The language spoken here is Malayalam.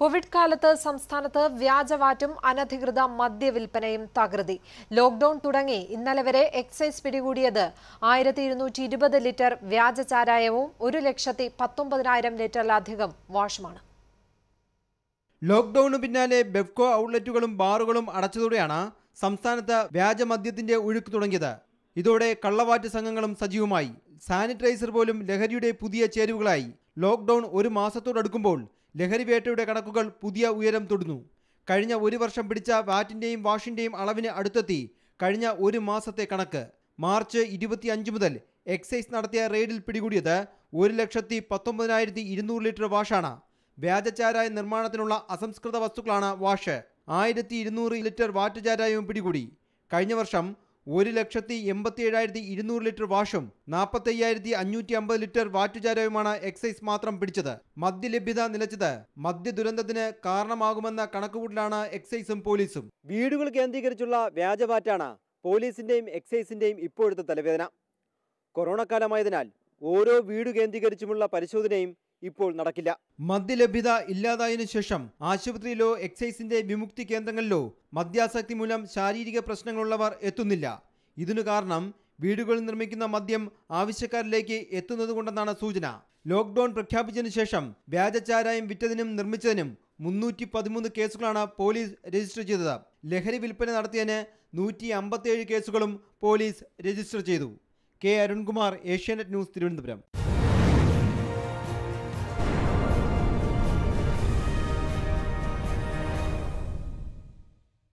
കോവിഡ് കാലത്ത് സംസ്ഥാനത്ത് വ്യാജവാറ്റും അനധികൃത മദ്യവിൽപ്പനയും തകൃതി ലോക്ഡൌൺ തുടങ്ങി ഇന്നലെ വരെ എക്സൈസ് പിടികൂടിയത് ആയിരത്തി ഇരുന്നൂറ്റി ഇരുപത് ലിറ്റർ വ്യാജ ചാരായവും ഒരു ലക്ഷത്തി പത്തൊമ്പതിനായിരം ലിറ്ററിലധികം വാഷുമാണ് ലോക്ഡൌണിന് പിന്നാലെ ബെഫ്കോ ഔട്ട്ലെറ്റുകളും ബാറുകളും അടച്ചതോടെയാണ് സംസ്ഥാനത്ത് വ്യാജമദ്യത്തിന്റെ ഒഴുക്ക് തുടങ്ങിയത് ഇതോടെ കള്ളവാറ്റ് സംഘങ്ങളും സജീവമായി സാനിറ്റൈസർ പോലും ലഹരിയുടെ പുതിയ ചേരുവകളായി ലോക്ക്ഡൌൺ ഒരു മാസത്തോടടുക്കുമ്പോൾ ലഹരിവേട്ടയുടെ കണക്കുകൾ പുതിയ ഉയരം തൊടുന്നു കഴിഞ്ഞ ഒരു വർഷം പിടിച്ച വാറ്റിൻ്റെയും വാഷിൻ്റെയും അളവിന് അടുത്തെത്തി കഴിഞ്ഞ ഒരു മാസത്തെ കണക്ക് മാർച്ച് ഇരുപത്തിയഞ്ച് മുതൽ എക്സൈസ് നടത്തിയ റെയ്ഡിൽ പിടികൂടിയത് ഒരു ലക്ഷത്തി പത്തൊമ്പതിനായിരത്തി ഇരുന്നൂറ് ലിറ്റർ വാഷാണ് വ്യാജച്ചാരായ നിർമ്മാണത്തിനുള്ള അസംസ്കൃത വസ്തുക്കളാണ് വാഷ് ആയിരത്തി ഇരുന്നൂറ് ലിറ്റർ വാറ്റ് ചാരായവും പിടികൂടി കഴിഞ്ഞ വർഷം ഒരു ലക്ഷത്തി എൺപത്തി ഏഴായിരത്തി ഇരുന്നൂറ് ലിറ്റർ വാഷും അയ്യായിരത്തി അഞ്ഞൂറ്റി അമ്പത് ലിറ്റർ വാറ്റുചാരവുമാണ് എക്സൈസ് മാത്രം പിടിച്ചത് മദ്യലഭ്യത നിലച്ചത് മദ്യ ദുരന്തത്തിന് കാരണമാകുമെന്ന കണക്കുകൂട്ടലാണ് എക്സൈസും പോലീസും വീടുകൾ കേന്ദ്രീകരിച്ചുള്ള വ്യാജവാറ്റാണ് പോലീസിന്റെയും എക്സൈസിന്റെയും ഇപ്പോഴത്തെ തലവേദന കൊറോണ കാലമായതിനാൽ ഓരോ വീട് കേന്ദ്രീകരിച്ചുമുള്ള പരിശോധനയും ഇപ്പോൾ നടക്കില്ല മദ്യലഭ്യത ഇല്ലാതായതിനു ശേഷം ആശുപത്രിയിലോ എക്സൈസിന്റെ വിമുക്തി കേന്ദ്രങ്ങളിലോ മദ്യാസക്തി മൂലം ശാരീരിക പ്രശ്നങ്ങളുള്ളവർ എത്തുന്നില്ല ഇതിനു കാരണം വീടുകളിൽ നിർമ്മിക്കുന്ന മദ്യം ആവശ്യക്കാരിലേക്ക് എത്തുന്നതുകൊണ്ടെന്നാണ് സൂചന ലോക്ക്ഡൌൺ പ്രഖ്യാപിച്ചതിനു ശേഷം വ്യാജചാരായം വിറ്റതിനും നിർമ്മിച്ചതിനും മുന്നൂറ്റി പതിമൂന്ന് കേസുകളാണ് പോലീസ് രജിസ്റ്റർ ചെയ്തത് ലഹരി വിൽപ്പന നടത്തിയതിന് നൂറ്റി അമ്പത്തിയേഴ് കേസുകളും പോലീസ് രജിസ്റ്റർ ചെയ്തു കെ അരുൺകുമാർ ഏഷ്യാനെറ്റ് ന്യൂസ് തിരുവനന്തപുരം